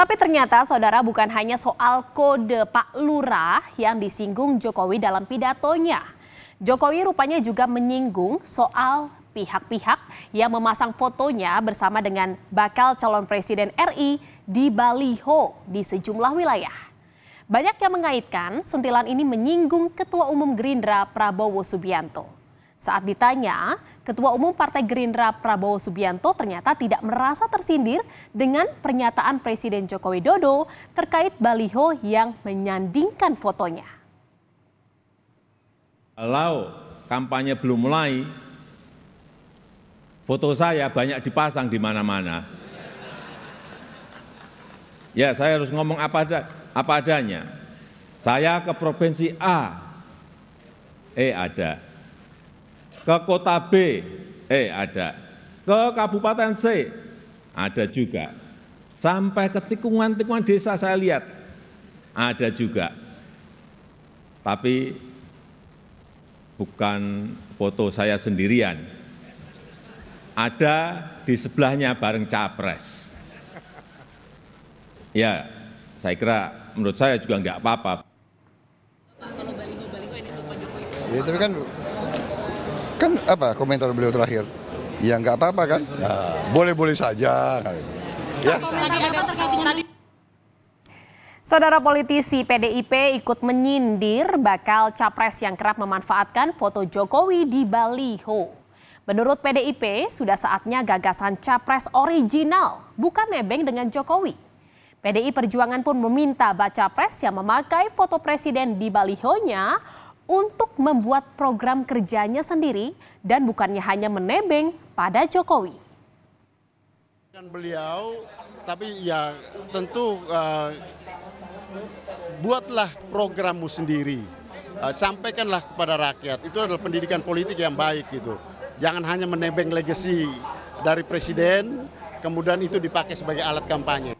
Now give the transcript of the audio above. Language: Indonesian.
Tapi ternyata saudara bukan hanya soal kode Pak Lurah yang disinggung Jokowi dalam pidatonya. Jokowi rupanya juga menyinggung soal pihak-pihak yang memasang fotonya bersama dengan bakal calon presiden RI di Baliho di sejumlah wilayah. Banyak yang mengaitkan sentilan ini menyinggung Ketua Umum Gerindra Prabowo Subianto. Saat ditanya, Ketua Umum Partai Gerindra Prabowo Subianto ternyata tidak merasa tersindir dengan pernyataan Presiden Joko Widodo terkait baliho yang menyandingkan fotonya. Kalau kampanye belum mulai, foto saya banyak dipasang di mana-mana. Ya, saya harus ngomong apa, ada, apa adanya. Saya ke provinsi A. Eh, ada ke kota B, eh ada, ke kabupaten C, ada juga. Sampai ke tikungan-tikungan desa saya lihat, ada juga. Tapi bukan foto saya sendirian, ada di sebelahnya bareng capres. Ya, saya kira menurut saya juga enggak apa-apa. Ya, tapi kan Kan apa komentar beliau terakhir? Ya nggak apa-apa kan? Nah, boleh-boleh saja. Kan. Ya. Saudara politisi PDIP ikut menyindir bakal capres yang kerap memanfaatkan foto Jokowi di Baliho. Menurut PDIP, sudah saatnya gagasan capres original, bukan nebeng dengan Jokowi. PDI Perjuangan pun meminta baca pres yang memakai foto presiden di balihonya untuk membuat program kerjanya sendiri dan bukannya hanya menebeng pada Jokowi. Beliau, tapi ya tentu uh, buatlah programmu sendiri, uh, sampaikanlah kepada rakyat. Itu adalah pendidikan politik yang baik gitu. Jangan hanya menebeng legasi dari presiden, kemudian itu dipakai sebagai alat kampanye.